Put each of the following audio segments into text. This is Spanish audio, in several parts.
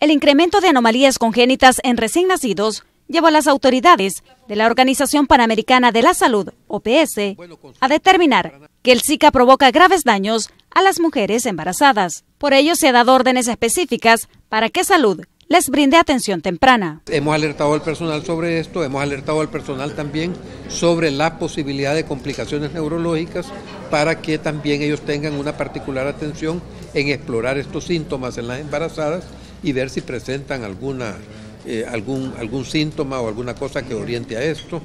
El incremento de anomalías congénitas en recién nacidos llevó a las autoridades de la Organización Panamericana de la Salud, OPS, a determinar que el Zika provoca graves daños a las mujeres embarazadas. Por ello, se ha dado órdenes específicas para que salud les brinde atención temprana. Hemos alertado al personal sobre esto, hemos alertado al personal también sobre la posibilidad de complicaciones neurológicas para que también ellos tengan una particular atención en explorar estos síntomas en las embarazadas y ver si presentan alguna, eh, algún, algún síntoma o alguna cosa que oriente a esto.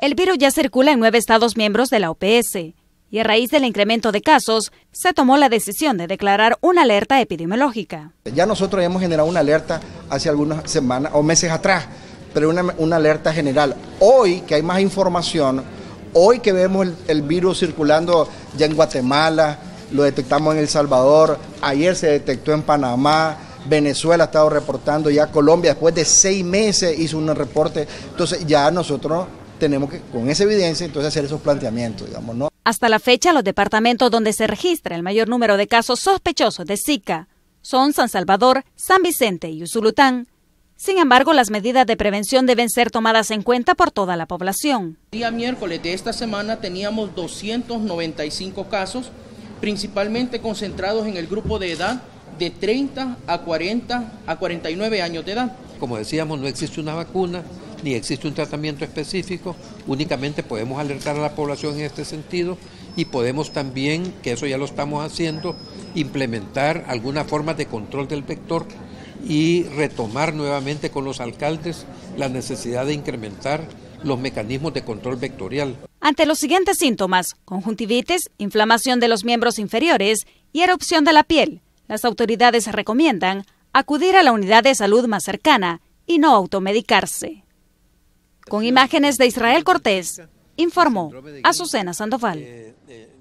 El virus ya circula en nueve estados miembros de la OPS y a raíz del incremento de casos se tomó la decisión de declarar una alerta epidemiológica. Ya nosotros hemos generado una alerta hace algunas semanas o meses atrás, pero una, alerta general. Hoy que hay más información, hoy que vemos el virus circulando ya en Guatemala, lo detectamos en El Salvador, ayer se detectó en Panamá, Venezuela ha estado reportando, ya Colombia después de seis meses hizo un reporte. Entonces ya nosotros tenemos que, con esa evidencia, entonces hacer esos planteamientos, Hasta la fecha, los departamentos donde se registra el mayor número de casos sospechosos de Zika son San Salvador, San Vicente y Usulután. Sin embargo, las medidas de prevención deben ser tomadas en cuenta por toda la población. El día miércoles de esta semana teníamos 295 casos, principalmente concentrados en el grupo de edad de 30 a 40 a 49 años de edad. Como decíamos, no existe una vacuna ni existe un tratamiento específico, únicamente podemos alertar a la población en este sentido y podemos también, que eso ya lo estamos haciendo, implementar alguna forma de control del vector y retomar nuevamente con los alcaldes la necesidad de incrementar los mecanismos de control vectorial. Ante los siguientes síntomas, conjuntivitis, inflamación de los miembros inferiores y erupción de la piel, las autoridades recomiendan acudir a la unidad de salud más cercana y no automedicarse. Con imágenes de Israel Cortés, informó Azucena Sandoval. Eh, eh,